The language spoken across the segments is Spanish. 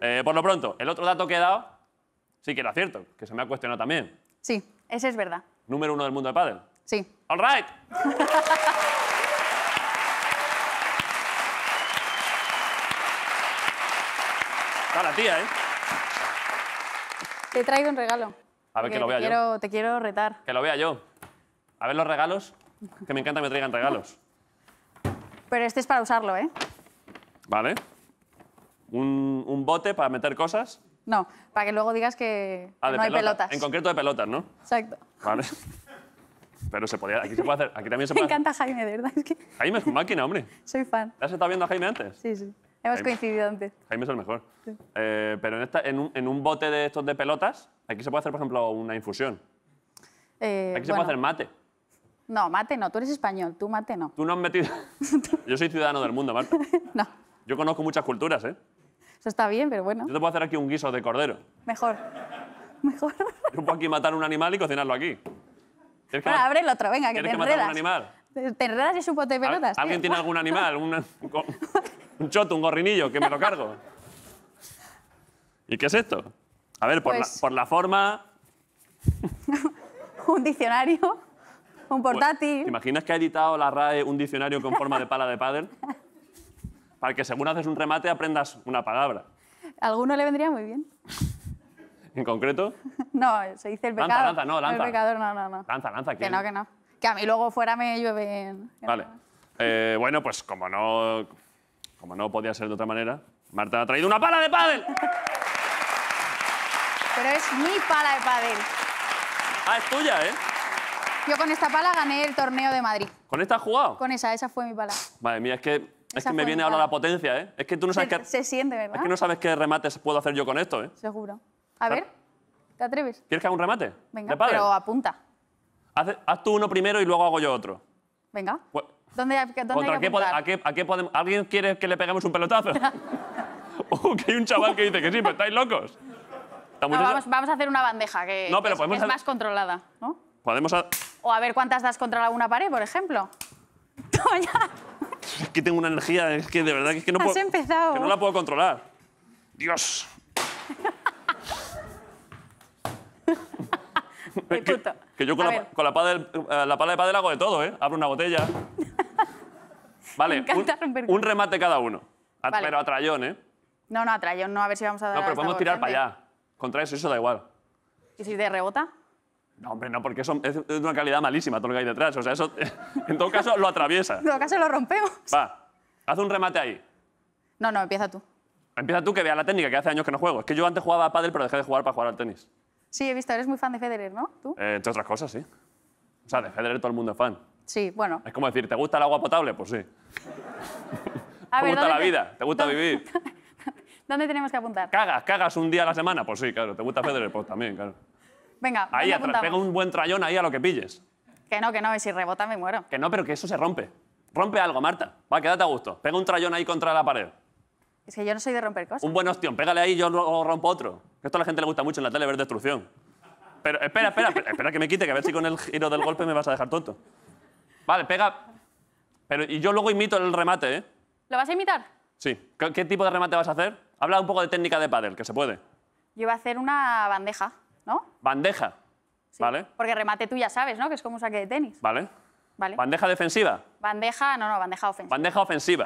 Eh, por lo pronto, el otro dato que he dado sí que era cierto, que se me ha cuestionado también. Sí, ese es verdad. Número uno del mundo de pádel. Sí. All right. Está la tía, ¿eh? Te traigo un regalo. A ver que, lo vea yo. te quiero retar. Que lo vea yo. A ver los regalos, que me encanta que me traigan regalos. Pero este es para usarlo, ¿eh? Vale un, bote para meter cosas. No, para que luego digas que ah, no hay pelotas. En concreto de pelotas, ¿no? Exacto. Vale. Pero se podía, aquí se puede hacer, aquí también se puede. hacer- encanta Jaime, de verdad. Jaime es máquina, hombre. soy fan. ¿Has estado viendo a Jaime antes? Sí, sí. Hemos coincidido antes. Jaime es el mejor. Eh, pero en, esta, en, un, bote de estos de pelotas, aquí se puede hacer, por ejemplo, una infusión. Eh, aquí se puede hacer mate. No, mate no. Tú eres español. Tú mate no. Tú no has metido. Yo soy ciudadano del mundo, Marta. No. Yo conozco muchas culturas, ¿eh? Eso está bien, pero bueno. Yo te puedo hacer aquí un guiso de cordero. Mejor. Mejor. Yo puedo aquí matar un animal y cocinarlo aquí. Bueno, mat... el otro, venga, que te enredas. que matar un animal? Te enredas y supo de pelotas. ¿Alguien tiene algún animal? Un, un choto, un gorrinillo, que me lo cargo. ¿Y qué es esto? A ver, por, la, pues- por la forma... un diccionario, un pues, portátil... ¿Te imaginas que ha editado la RAE un diccionario con forma de pala de pádel? para que según haces un remate aprendas una palabra. alguno le vendría muy bien. ¿En concreto? no, se dice el pecador. Lanza, lanza, no, lanza. no, no, Lanza, lanza. Que no, que no. Que a mí luego fuera me llueven. Vale. Eh, bueno, pues como no, como no podía ser de otra manera, Marta ha traído una pala de pádel. Pero es mi pala de pádel. Ah, es tuya, ¿eh? Yo con esta pala gané el torneo de Madrid. ¿Con esta has jugado? Con esa, esa fue mi pala. Madre mía, es que es que me viene ahora la potencia, ¿eh? Es que tú no sabes qué... Se siente, no sabes qué remates puedo hacer yo con esto, ¿eh? Seguro. A ver, ¿te atreves? ¿Quieres que haga un remate? Venga, pero apunta. Haz, tú uno primero y luego hago yo otro. Venga. Pues, ¿Dónde, hay que a qué, a qué ¿Alguien quiere que le peguemos un pelotazo? uh, que hay un chaval que dice que sí, pero estáis locos. vamos, vamos, a hacer una bandeja que, es, más controlada, ¿no? Podemos... O a ver cuántas das contra alguna pared, por ejemplo. Es que tengo una energía, es que de verdad es que no Que no la puedo controlar. Dios. que, que, yo con, la, con pala de, eh, la, pala de hago de todo, ¿eh? Abro una botella. Vale, un, remate cada uno. Pero a trayón, ¿eh? No, no, a trayón no, a ver si vamos a dar... No, pero podemos tirar para allá. Contra eso, eso da igual. ¿Y si te rebota? No, hombre, no, porque es de una calidad malísima todo lo que hay detrás. O sea, eso en todo caso lo atraviesa. En todo caso lo rompemos. Va, haz un remate ahí. No, no, empieza tú. Empieza tú que vea la técnica, que hace años que no juego. Es que yo antes jugaba a pádel, pero dejé de jugar para jugar al tenis. Sí, he visto, eres muy fan de Federer, ¿no? ¿Tú? Eh, entre otras cosas, sí. O sea, de Federer todo el mundo es fan. Sí, bueno. Es como decir, ¿te gusta el agua potable? Pues sí. A ¿Te gusta la vida? ¿Te gusta vivir? ¿Dónde tenemos que apuntar? ¿Cagas? ¿Cagas un día a la semana? Pues sí, claro. ¿Te gusta Federer? Pues también, claro. Venga, ahí atrás, pega un buen trayón ahí a lo que pilles. Que no, que no, y si rebota me muero. Que no, pero que eso se rompe. Rompe algo, Marta. Va, quédate a gusto. Pega un trayón ahí contra la pared. Es que yo no soy de romper cosas. Un buen ostión, pégale ahí y yo rompo otro. esto a la gente le gusta mucho en la tele ver destrucción. Pero espera, espera, espera, que me quite, que a ver si con el giro del golpe me vas a dejar tonto. Vale, pega. Pero y yo luego imito el remate, ¿eh? ¿Lo vas a imitar? Sí. ¿Qué, tipo de remate vas a hacer? Habla un poco de técnica de pádel, que se puede. Yo iba a hacer una bandeja. Bandeja. ¿Vale? Porque remate tú ya sabes, ¿no? Que es como un saque de tenis. Vale. Vale. ¿Bandeja defensiva? Bandeja, no, no, bandeja ofensiva. Bandeja ofensiva.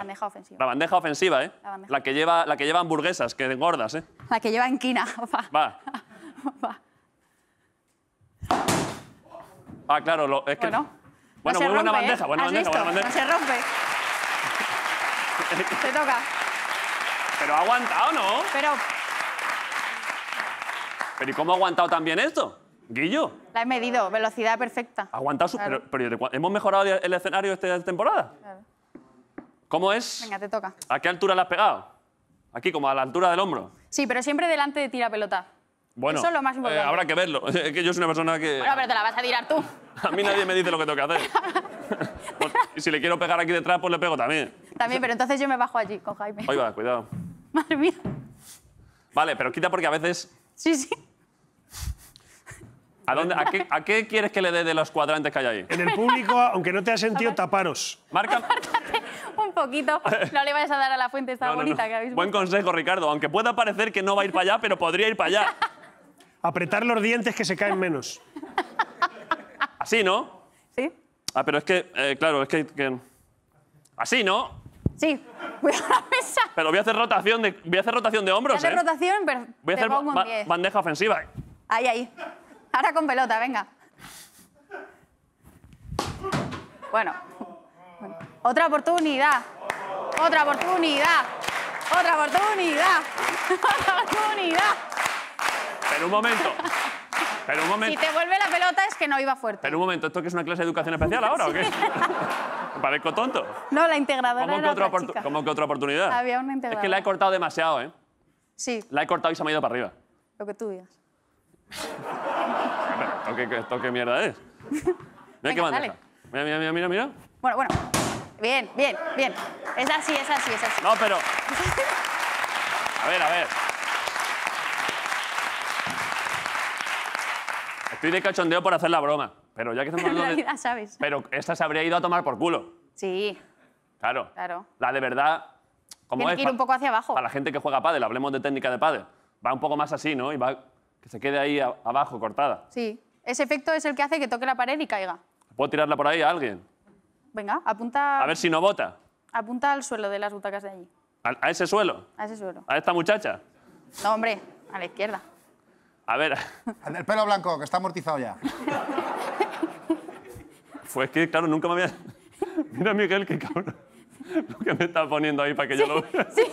La bandeja ofensiva, ¿eh? La, que, lleva, la que lleva hamburguesas, que engordas, ¿eh? La que lleva enquina, Va. Va. Va. Ah, claro, es que... Bueno, bueno muy buena ¿eh? bandeja, buena, bandeja bandeja, No se rompe. Te toca. Pero ha aguantado, ¿no? Pero ¿Pero y cómo ha aguantado también esto? Guillo. La he medido, velocidad perfecta. Ha aguantado su... ¿Hemos mejorado el escenario esta temporada? Claro. ¿Cómo es? Venga, te toca. ¿A qué altura la has pegado? Aquí, como a la altura del hombro. Sí, pero siempre delante de tira pelota. Bueno, Eso es lo más eh, importante. habrá que verlo. Es que yo soy una persona que... Bueno, pero te la vas a tirar tú. a mí nadie me dice lo que tengo que hacer. Pues, y si le quiero pegar aquí detrás, pues le pego también. También, pero entonces yo me bajo allí con Jaime. Ahí va, cuidado. Madre mía. Vale, pero quita porque a veces Sí, sí. ¿A, dónde, a, qué, quieres que le dé de los cuadrantes que hay ahí? En el público, aunque no te has sentido, taparos. Marca... un poquito. No le vayas a dar a la fuente esta bonita que habéis Buen consejo, Ricardo. Aunque pueda parecer que no va a ir para allá, pero podría ir para allá. Apretar los dientes que se caen menos. Así, ¿no? Sí. Ah, pero es que, eh, claro, es que, Así, ¿no? Sí. Pero voy a hacer rotación de, voy a hacer rotación de hombros, ¿eh? pero Voy a hacer bandeja ofensiva. ¿eh? Ahí, ahí. Ahora con pelota, venga. Bueno. Otra oportunidad. Otra oportunidad. Otra oportunidad. Otra oportunidad. Pero un momento. Pero un Si te vuelve la pelota es que no iba fuerte. Pero un momento, ¿esto que es una clase de educación especial ahora o qué? Parezco tonto. No, la integradora era que otra chica. ¿Cómo que otra oportunidad? Había una integradora. Es que la he cortado demasiado, ¿eh? Sí. La he cortado y se me ha ido para arriba. Lo que tú digas. ¿Esto, qué, ¿Esto mierda es? Mira qué bandeja. Mira, mira, mira, mira, mira. Bueno, bueno. Bien, bien, bien. Es así, es así, es así. No, pero... A ver, a ver. Estoy de cachondeo por hacer la broma. Pero ya que estamos hablando ¿sabes? Pero esta se habría ido a tomar por culo. Sí, Claro. Claro. La de verdad. Como Tiene es, que ir un poco hacia abajo. Para la gente que juega pádel, hablemos de técnica de pádel. Va un poco más así, ¿no? Y va que se quede ahí abajo, cortada. sí. Ese efecto es el que hace que toque la pared y caiga. ¿Puedo tirarla por ahí a alguien? Venga, apunta, A ver si no bota. apunta al suelo de las butacas de allí, A, ese suelo. a ese suelo. A esta muchacha. No, hombre, a la izquierda. A ver, El pelo blanco, que está amortizado ya. Fue que, claro, nunca me había... Mira, Miguel, qué cabrón. Lo que me está poniendo ahí para que yo lo vea. Sí.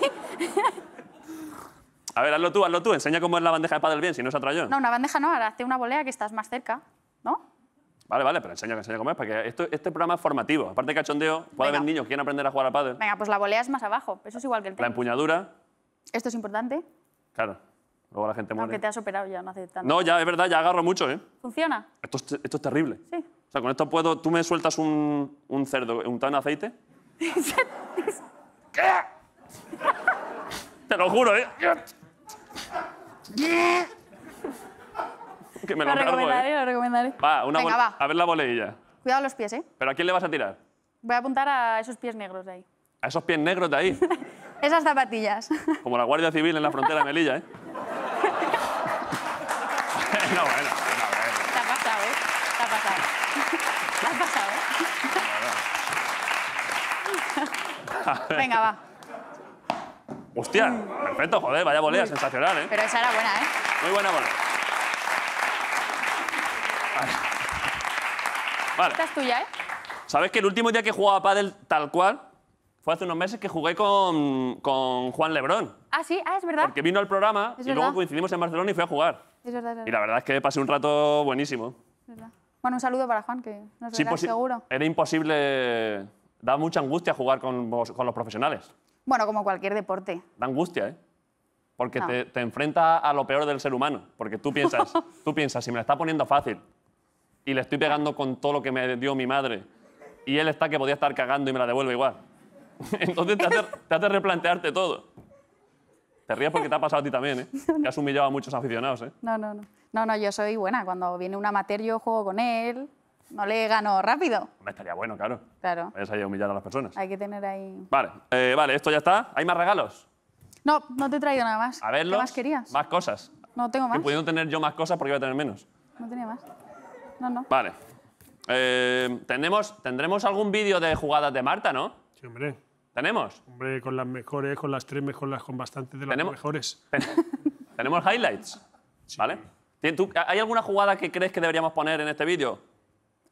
A ver, hazlo tú, hazlo tú. Enseña cómo es la bandeja de pádel bien, si no es atrayón. No, una bandeja no, ahora hazte una volea que estás más cerca, ¿no? Vale, vale, pero enseña, enseña cómo es, porque esto, este programa es formativo. Aparte de cachondeo, puede haber niños que quieran aprender a jugar al pádel. Venga, pues la volea es más abajo, eso es igual que el tenis. La empuñadura. Esto es importante. Claro. Luego la gente muere. Aunque te has operado ya, no hace tanto. No, ya, es verdad, ya agarro mucho, ¿eh? ¿Funciona? Esto esto es terrible. Sí. O sea, con esto puedo... Tú me sueltas un, cerdo untado en aceite. ¿Qué? Te lo juro, ¿eh? que me lo, lo ¿eh? recomendaré. Va, una A ver la boleilla. Cuidado los pies, ¿eh? ¿Pero a quién le vas a tirar? Voy a apuntar a esos pies negros de ahí. ¿A esos pies negros de ahí? Esas zapatillas. Como la Guardia Civil en la frontera de Melilla, ¿eh? no, bueno. Venga, va. Hostia, mm. perfecto, joder, vaya volea, sensacional, ¿eh? Pero esa era buena, ¿eh? Muy buena volea. Vale. Esta es tuya, ¿eh? ¿Sabes que el último día que jugaba a pádel tal cual fue hace unos meses que jugué con, con Juan Lebrón? Ah, sí, ah, es verdad. Porque vino al programa y luego coincidimos en Barcelona y fui a jugar. Es verdad, verdad. Y la verdad es que pasé un rato buenísimo. verdad. Bueno, un saludo para Juan, que nos sí, seguro. Era imposible Da mucha angustia jugar con, los profesionales. Bueno, como cualquier deporte. Da angustia, ¿eh? Porque te, te, enfrenta a lo peor del ser humano. Porque tú piensas, tú piensas, si me la está poniendo fácil y le estoy pegando con todo lo que me dio mi madre y él está que podía estar cagando y me la devuelve igual. Entonces te hace, replantearte todo. Te ríes porque te ha pasado a ti también, ¿eh? Que has humillado a muchos aficionados, ¿eh? No, no, no. No, no, yo soy buena. Cuando viene un amateur yo juego con él. No le gano rápido. Me estaría bueno, claro. Claro. a humillar a las personas. Hay que tener ahí... Vale, eh, vale, esto ya está. ¿Hay más regalos? No, no te he traído nada más. A verlo ¿Qué más querías? Más cosas. No tengo más. Que pudiendo tener yo más cosas porque iba a tener menos. No tenía más. No, no. Vale. Eh, ¿tendremos, algún vídeo de jugadas de Marta, ¿no? Sí, hombre. ¿Tenemos? Hombre, con las mejores, con las tres mejores, con bastantes de las mejores. ¿Tenemos highlights? ¿Vale? ¿Hay alguna jugada que crees que deberíamos poner en este vídeo?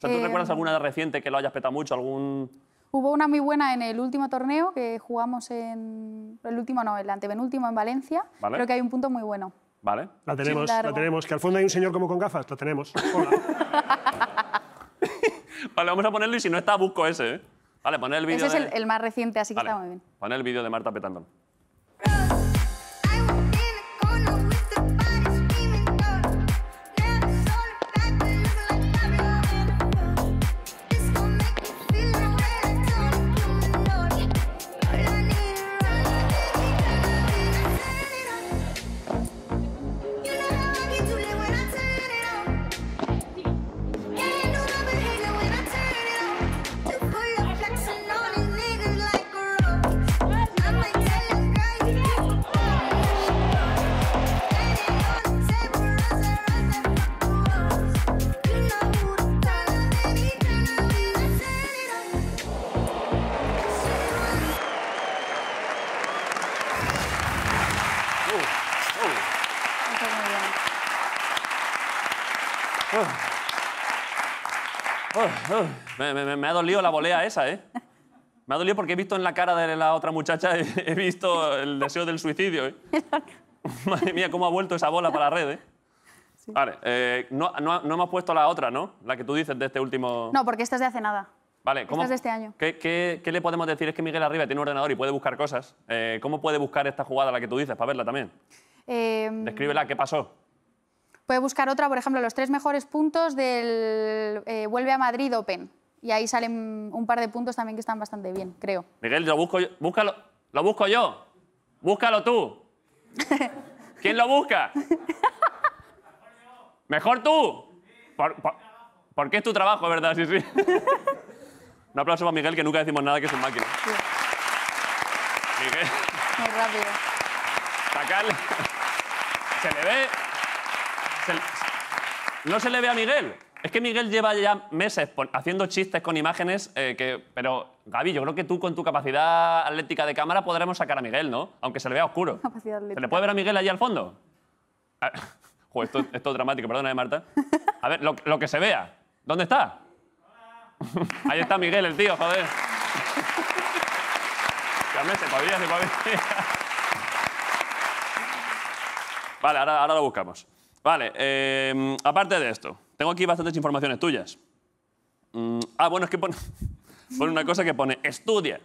O ¿tú eh, recuerdas alguna reciente que lo hayas petado mucho? ¿Algún...? Hubo una muy buena en el último torneo que jugamos en... El último no, el antepenúltimo en Valencia. Creo que hay un punto muy bueno. Vale. La tenemos, la tenemos. Que al fondo hay un señor como con gafas, la tenemos. vale, vamos a ponerlo y si no está, busco ese. ¿eh? Vale, poner el vídeo Ese es el, más reciente, así que está muy bien. Pon el vídeo de Marta petando. Me, ha dolido la volea esa, ¿eh? Me ha dolido porque he visto en la cara de la otra muchacha, he, visto el deseo del suicidio. ¿eh? Madre mía, cómo ha vuelto esa bola para la red, ¿eh? Vale, eh, no, no, hemos puesto la otra, ¿no? La que tú dices de este último... No, porque esta es de hace nada. Vale, ¿cómo? es de este año. ¿Qué, le podemos decir? Es que Miguel Arriba tiene un ordenador y puede buscar cosas. Eh, ¿Cómo puede buscar esta jugada, la que tú dices, para verla también? Eh... Em, la. ¿qué pasó? Puede buscar otra, por ejemplo, los tres mejores puntos del eh, Vuelve a Madrid Open y ahí salen un par de puntos también que están bastante bien, creo. Miguel, lo busco yo. Búscalo. ¿Lo busco yo? Búscalo tú. ¿Quién lo busca? Mejor tú. porque es tu trabajo, ¿verdad? Sí, sí. Un aplauso para Miguel, que nunca decimos nada, que es un máquina. Miguel. Muy rápido. Sacarle. Se le ve. No se le ve a Miguel. Es que Miguel lleva ya meses haciendo chistes con imágenes, eh, que, pero Gaby, yo creo que tú con tu capacidad atlética de cámara podremos sacar a Miguel, ¿no? Aunque se le vea oscuro. ¿Se le puede ver a Miguel allí al fondo? Ah, joder, esto, es dramático, perdona, Marta. A ver, lo, que se vea. ¿Dónde está? Ahí está Miguel, el tío, joder. se podría, se Vale, ahora, lo buscamos. Vale, em, aparte de esto. Tengo aquí bastantes informaciones tuyas. Mm, ah, bueno, es que pone, pone una cosa que pone estudia.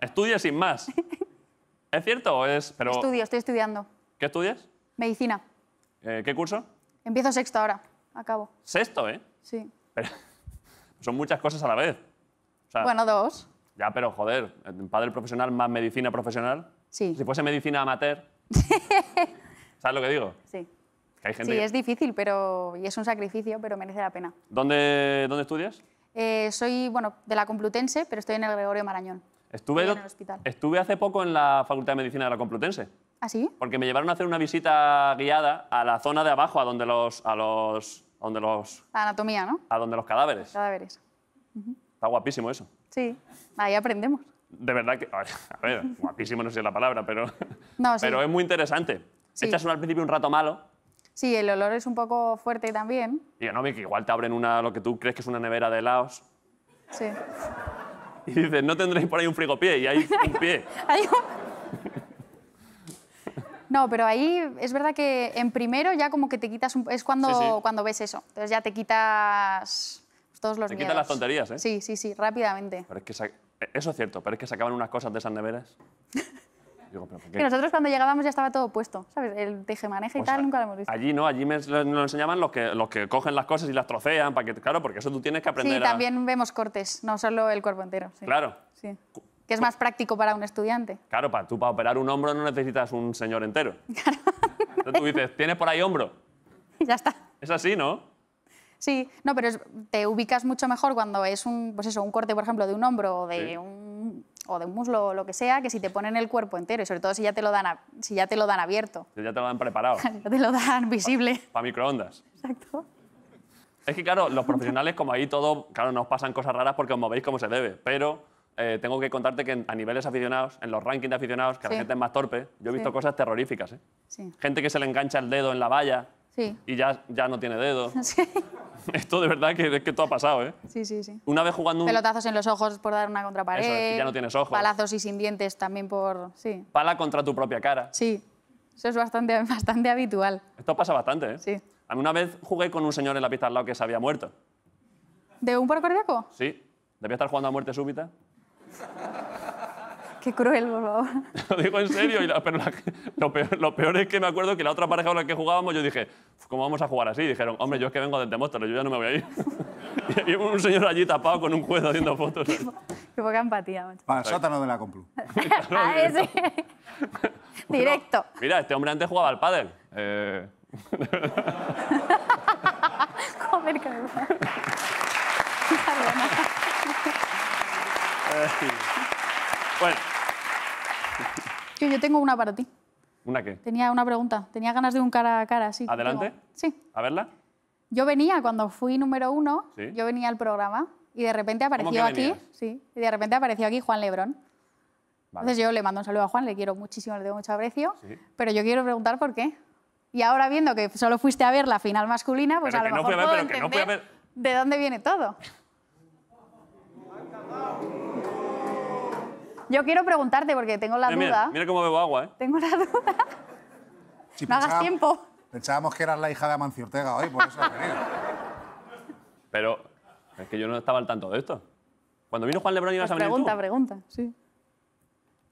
Estudia sin más. ¿Es cierto o es...? Pero, Estudio, estoy estudiando. ¿Qué estudias? Medicina. Eh, ¿Qué curso? Empiezo sexto ahora, acabo. ¿Sexto, eh? Sí. son muchas cosas a la vez. bueno, dos. Ya, pero joder, padre profesional más medicina profesional. Sí. Si fuese medicina amateur. ¿Sabes lo que digo? Sí sí, es difícil pero, y es un sacrificio, pero merece la pena. ¿Dónde, dónde estudias? Eh, soy bueno, de la Complutense, pero estoy en el Gregorio Marañón. Estuve, en el hospital. estuve hace poco en la Facultad de Medicina de la Complutense. ¿Ah, sí? Porque me llevaron a hacer una visita guiada a la zona de abajo, a donde los... A los, donde los la anatomía, ¿no? A donde los cadáveres. cadáveres. Está guapísimo eso. Sí, ahí aprendemos. De verdad que... A ver, guapísimo no sé la palabra, pero... No, Pero es muy interesante. Echas al principio un rato malo, Sí, el olor es un poco fuerte también. Y no, que igual te abren una, lo que tú crees que es una nevera de helados. Sí. Y dices, no tendréis por ahí un frigopié, y hay un pie. no, pero ahí es verdad que en primero ya como que te quitas, es cuando, cuando ves eso. Entonces ya te quitas todos los te quitas las tonterías, ¿eh? Sí, sí, sí, rápidamente. Pero eh, Eso es cierto, pero es que se acaban unas cosas de esas neveras. Que nosotros cuando llegábamos ya estaba todo puesto, ¿sabes? El tejemaneje y pues tal, nunca lo hemos visto. Allí no, allí nos lo enseñaban los que, los que cogen las cosas y las trocean, para que, claro, porque eso tú tienes que aprender. Sí, también vemos cortes, no solo el cuerpo entero. Sí. Claro. Sí. Que es más práctico para un estudiante. Claro, para, tú para operar un hombro no necesitas un señor entero. Claro. Entonces tú dices, ¿tienes por ahí hombro? Y ya está. Es así, ¿no? Sí, no, pero te ubicas mucho mejor cuando es un, pues eso, un corte, por ejemplo, de un hombro o de un o de un muslo lo que sea, que si te ponen el cuerpo entero y sobre todo si ya te lo dan, a, si ya te lo dan abierto. Si ya te lo dan preparado. ya te lo dan visible. Para microondas. Exacto. Es que claro, los profesionales como ahí todo, claro, nos pasan cosas raras porque os movéis como se debe, pero eh, tengo que contarte que a niveles aficionados, en los rankings de aficionados, que la gente es más torpe, yo he visto cosas terroríficas. ¿eh? Gente que se le engancha el dedo en la valla, Sí. Y ya, ya no tiene dedos. Esto de verdad que, que todo ha pasado, ¿eh? Sí, sí, sí. Una vez jugando un... Pelotazos en los ojos por dar una contrapared. Eso ya no tienes ojos. Palazos y sin dientes también por... Sí. Pala contra tu propia cara. Sí. Eso es bastante, bastante habitual. Esto pasa bastante, ¿eh? Sí. una vez jugué con un señor en la pista al lado que se había muerto. ¿De un paro cardíaco? Sí. Debía estar jugando a muerte súbita. Qué cruel, por favor. lo digo en serio, y pero lo, peor, lo, peor, es que me acuerdo que la otra pareja con la que jugábamos, yo dije, ¿cómo vamos a jugar así? dijeron, hombre, yo es que vengo de Demóstenes, yo ya no me voy a ir. y, un señor allí tapado con un juez haciendo fotos. qué, poca empatía, macho. Para el sótano de la Complu. Directo. mira, este hombre antes jugaba al pádel. Eh... Joder, bueno yo tengo una para ti. ¿Una qué? Tenía una pregunta. Tenía ganas de un cara a cara, sí. ¿Adelante? Sí. A verla. Yo venía, cuando fui número uno, yo venía al programa y de repente apareció aquí. Sí. Y de repente apareció aquí Juan Lebrón. Entonces yo le mando un saludo a Juan, le quiero muchísimo, le tengo mucho aprecio. Pero yo quiero preguntar por qué. Y ahora viendo que solo fuiste a ver la final masculina, pues a lo mejor entender de dónde viene todo. Yo quiero preguntarte porque tengo la duda. Mira, cómo bebo agua, ¿eh? Tengo la duda. no hagas tiempo. Pensábamos que eras la hija de Amancio Ortega hoy, por eso venía. Pero es que yo no estaba al tanto de esto. Cuando vino Juan Lebrón ibas pues a venir Pregunta, pregunta, sí.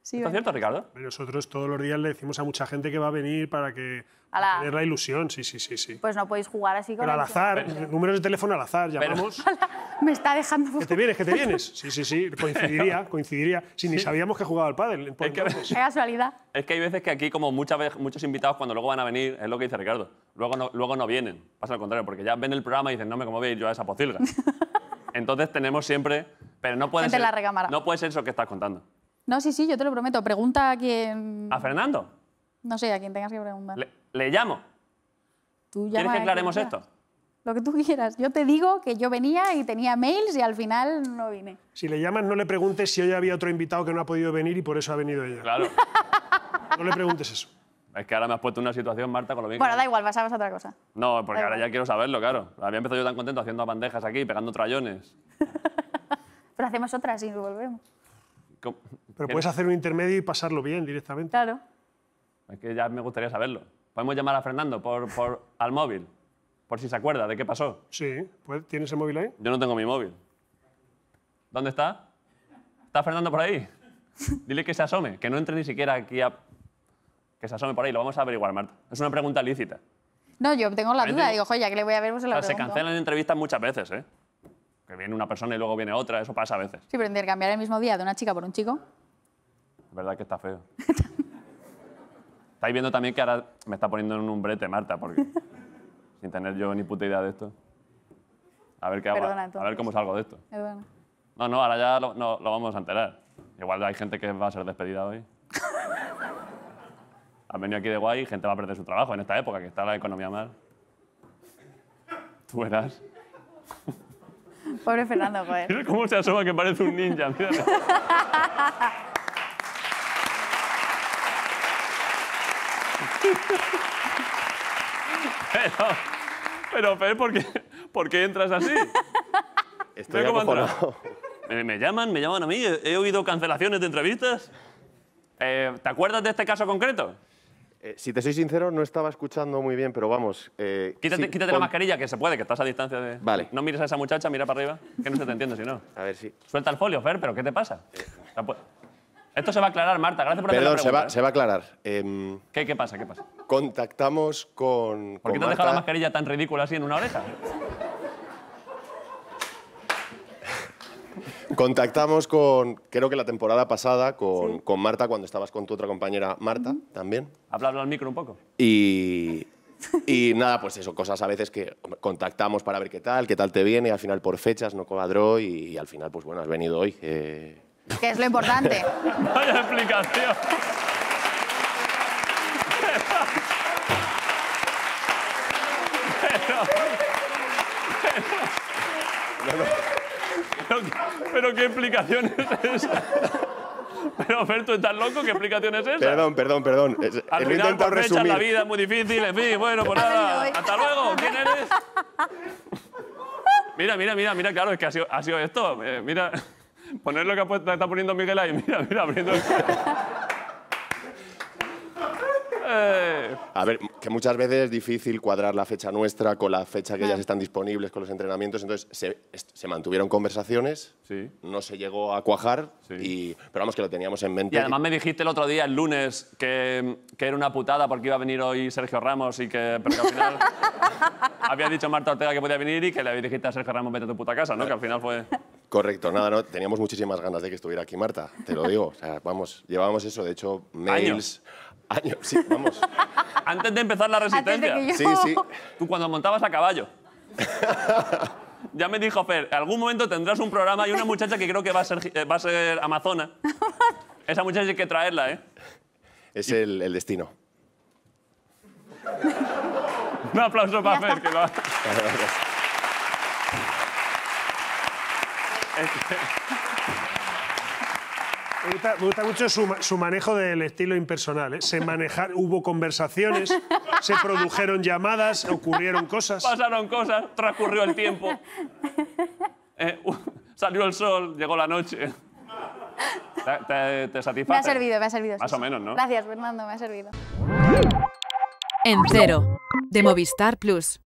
Sí, ¿Está eh. cierto, Ricardo? Nosotros todos los días le decimos a mucha gente que va a venir para que la... tener la ilusión, sí, sí, sí, sí. Pues no podéis jugar así con Pero al azar, números de teléfono al azar, llamamos. Me está dejando... Que te vienes, que te vienes. Sí, sí, sí, coincidiría, coincidiría. Si ni sabíamos que jugaba al pádel. es que... casualidad. Es que hay veces que aquí, como muchas veces, muchos invitados, cuando luego van a venir, es lo que dice Ricardo, luego no, luego no vienen. Pasa al contrario, porque ya ven el programa y dicen, no me como veis yo a esa pocilga. Entonces tenemos siempre... Pero no puede, la no puede ser eso que estás contando. No, sí, sí, yo te lo prometo. Pregunta a quién ¿A Fernando? No sé, a quién tengas que preguntar. ¿Le, llamo? Tú llama ¿Quieres que aclaremos esto? Lo que tú quieras. Yo te digo que yo venía y tenía mails y al final no vine. Si le llamas, no le preguntes si hoy había otro invitado que no ha podido venir y por eso ha venido ella. Claro. no le preguntes eso. Es que ahora me has puesto en una situación, Marta, con lo mismo. Bueno, da igual, vas a otra cosa. No, porque ahora ya quiero saberlo, claro. Había empezado yo tan contento haciendo bandejas aquí, pegando trayones. Pero hacemos otra y volvemos. Pero puedes hacer un intermedio y pasarlo bien directamente. Claro. Es que ya me gustaría saberlo. Podemos llamar a Fernando por, al móvil, por si se acuerda de qué pasó. Sí, pues, ¿tienes el móvil ahí? Yo no tengo mi móvil. ¿Dónde está? ¿Está Fernando por ahí? Dile que se asome, que no entre ni siquiera aquí a... Que se asome por ahí, lo vamos a averiguar, Marta. Es una pregunta lícita. No, yo tengo la duda, digo, joder, que le voy a ver, pues la Se cancelan entrevistas muchas veces, ¿eh? que viene una persona y luego viene otra, eso pasa a veces. Sí, pero intercambiar el mismo día de una chica por un chico. Es verdad que está feo. Estáis viendo también que ahora me está poniendo en un brete Marta, porque sin tener yo ni puta idea de esto. A ver qué hago, a ver cómo salgo de esto. Perdona. No, no, ahora ya lo, no, lo vamos a enterar. Igual hay gente que va a ser despedida hoy. Han venido aquí de guay y gente va a perder su trabajo en esta época, que está la economía mal. Tú verás. Pobre Fernando, joder. cómo se asoma que parece un ninja. Pero, pero, pero ¿por, qué, ¿por qué entras así? Estoy acojonado. ¿Me, llaman, me llaman a mí. He, oído cancelaciones de entrevistas. Eh, ¿Te acuerdas de este caso concreto? Eh, si te soy sincero, no estaba escuchando muy bien, pero vamos. Eh, quítate, la mascarilla, que se puede, que estás a distancia de. Vale. No mires a esa muchacha, mira para arriba, que no se te entiende si no. A ver si. Suelta el folio, Fer, pero ¿qué te pasa? Eh. Esto se va a aclarar, Marta, gracias por hacer Perdón, se, va, se va a aclarar. Em, ¿Qué, pasa? ¿Qué pasa? Contactamos con. ¿Por qué te has dejado la mascarilla tan ridícula así en una oreja? Contactamos con, creo que la temporada pasada, con, Marta, cuando estabas con tu otra compañera Marta también. Habla, al micro un poco. Y, nada, pues eso, cosas a veces que contactamos para ver qué tal, qué tal te viene, al final por fechas no cuadró y, al final, pues bueno, has venido hoy. Eh... Que es lo importante. Vaya explicación. ¿Pero qué explicación es esa? Pero ¿tú ¿estás loco? ¿Qué explicación es esa? Perdón, perdón, perdón. Al final, por la vida es muy difícil, en fin, bueno, pues nada. Hasta luego, ¿quién eres? Mira, mira, mira, mira, claro, es que ha sido, ha sido esto. Eh, mira, poner lo que está poniendo Miguel ahí. Mira, mira, abriendo el... eh, A ver, que muchas veces es difícil cuadrar la fecha nuestra con la fecha que ellas están disponibles con los entrenamientos. Entonces, se, mantuvieron conversaciones, no se llegó a cuajar, y, pero vamos que lo teníamos en mente. Y además me dijiste el otro día, el lunes, que, que era una putada porque iba a venir hoy Sergio Ramos y que, pero que al final había dicho Marta Ortega que podía venir y que le dijiste a Sergio Ramos, vete a tu puta casa, ¿no? Que al final fue... Correcto, nada, no, teníamos muchísimas ganas de que estuviera aquí Marta, te lo digo. O sea, vamos, llevábamos eso, de hecho, mails, sí, vamos. Antes de empezar la resistencia. Sí, sí. Tú cuando montabas a caballo. ya me dijo Fer, algún momento tendrás un programa y una muchacha que creo que va a ser, va a ser amazona. Esa muchacha hay que traerla, ¿eh? Es el, destino. un aplauso para Fer, que lo me gusta, mucho su, manejo del estilo impersonal. ¿eh? Se manejar, hubo conversaciones, se produjeron llamadas, ocurrieron cosas. Pasaron cosas, transcurrió el tiempo. Eh, salió el sol, llegó la noche. ¿Te, satisface? Me ha servido, me ha servido. Más o menos, ¿no? Gracias, Fernando, me ha servido. En cero, de Movistar Plus.